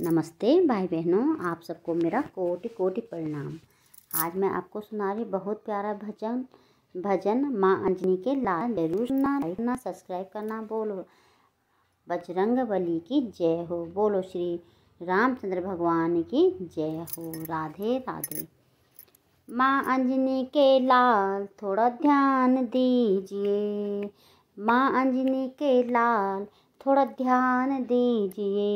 नमस्ते भाई बहनों आप सबको मेरा कोटि कोटि प्रणाम आज मैं आपको सुना रही बहुत प्यारा भजन भजन माँ अंजनी के लाल जरूर सुनना सब्सक्राइब करना बोलो बजरंग बली की जय हो बोलो श्री रामचंद्र भगवान की जय हो राधे राधे माँ अंजनी के लाल थोड़ा ध्यान दीजिए माँ अंजनी के लाल थोड़ा ध्यान दीजिए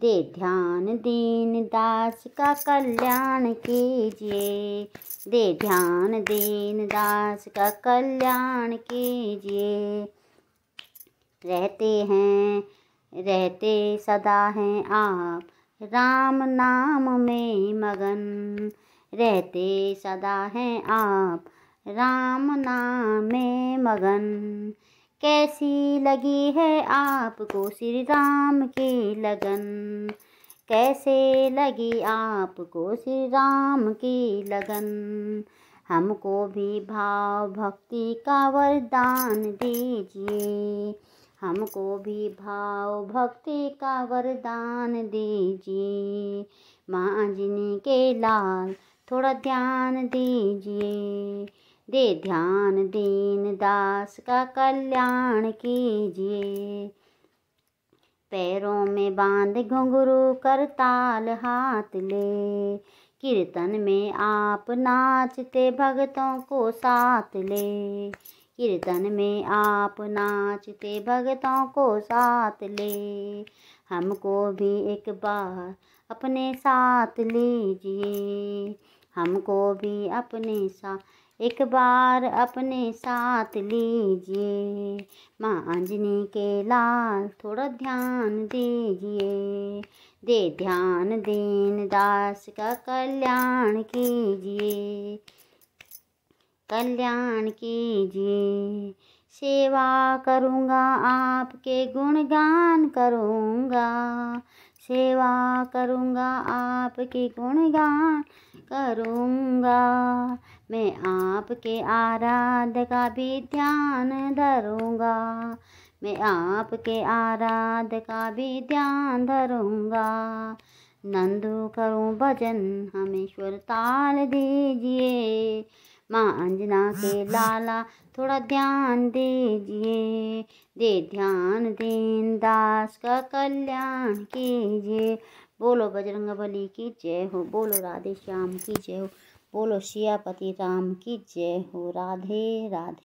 दे ध्यान दीन दास का कल्याण कीजिए दे ध्यान दीन दास का कल्याण कीजिए रहते हैं रहते सदा हैं आप राम नाम में मगन रहते सदा हैं आप राम नाम में मगन कैसी लगी है आपको श्री राम की लगन कैसे लगी आपको श्री राम की लगन हमको भी भाव भक्ति का वरदान दीजिए हमको भी भाव भक्ति का वरदान दीजिए माँ जिनी के लाल थोड़ा ध्यान दीजिए दे ध्यान दीन दास का कल्याण कीजिए पैरों में बांध घुंघरू कर ताल हाथ ले कीर्तन में आप नाचते भगतों को साथ ले कीर्तन में आप नाचते भगतों को साथ ले हमको भी एक बार अपने साथ लीजिए हमको भी अपने साथ एक बार अपने साथ लीजिए माँ के लाल थोड़ा ध्यान दीजिए दे ध्यान दीन दास का कल्याण कीजिए कल्याण कीजिए सेवा करूँगा आपके गुणगान करूँगा सेवा करूँगा आपके गुणगान करूँगा मैं आपके आराध का भी ध्यान धरूँगा मैं आपके आराध का भी ध्यान धरूँगा नंदो करो भजन हमेश्वर ताल दीजिए माँ अंजना के लाला थोड़ा ध्यान दीजिए दे ध्यान दीन दास का कल्याण कीजिए बोलो बजरंग बली की जय हो बोलो राधे श्याम की जय हो बोलो शियापति राम की जय हो राधे राधे